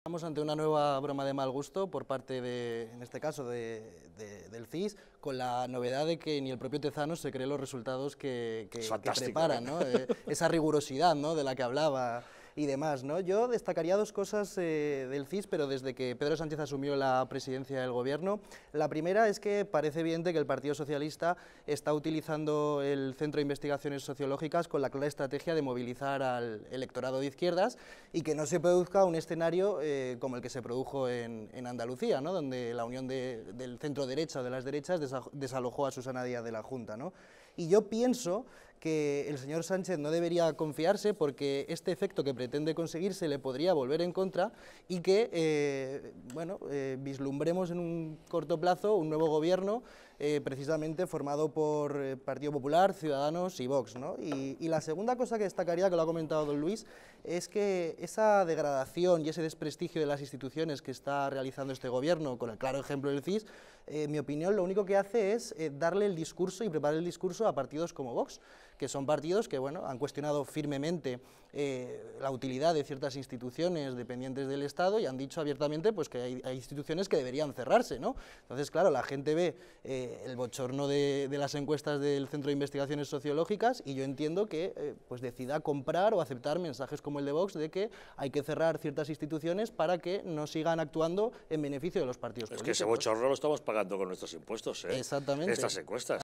Estamos ante una nueva broma de mal gusto por parte, de, en este caso, del CIS, con la novedad de que ni el propio Tezano se cree los resultados que, preparan, ¿no? Eh, esa rigurosidad ¿no? de la que hablaba y demás. ¿no? Yo destacaría dos cosas eh, del CIS, pero desde que Pedro Sánchez asumió la presidencia del Gobierno. La primera es que parece evidente que el Partido Socialista está utilizando el Centro de Investigaciones Sociológicas con la clara estrategia de movilizar al electorado de izquierdas y que no se produzca un escenario eh, como el que se produjo en, Andalucía, ¿no? donde la unión del centro derecha o de las derechas desalojó a Susana Díaz de la Junta. ¿no? Y yo pienso que el señor Sánchez no debería confiarse porque este efecto que pretende conseguir se le podría volver en contra y que, eh, bueno, eh, vislumbremos en un corto plazo un nuevo gobierno eh, precisamente formado por eh, Partido Popular, Ciudadanos y Vox. ¿no? Y, la segunda cosa que destacaría, que lo ha comentado don Luis, es que esa degradación y ese desprestigio de las instituciones que está realizando este gobierno, con el claro ejemplo del CIS, eh, en mi opinión lo único que hace es darle el discurso y preparar el discurso a partidos como Vox, que son partidos que bueno, han cuestionado firmemente eh, la utilidad de ciertas instituciones dependientes del Estado y han dicho abiertamente pues, que hay, instituciones que deberían cerrarse. ¿no? Entonces, claro, la gente ve eh, el bochorno de, las encuestas del Centro de Investigaciones Sociológicas y yo entiendo que eh, pues decida comprar o aceptar mensajes como el de Vox de que hay que cerrar ciertas instituciones para que no sigan actuando en beneficio de los partidos políticos. Es que ese bochorno lo estamos pagando con nuestros impuestos, ¿eh? Exactamente. Estas encuestas.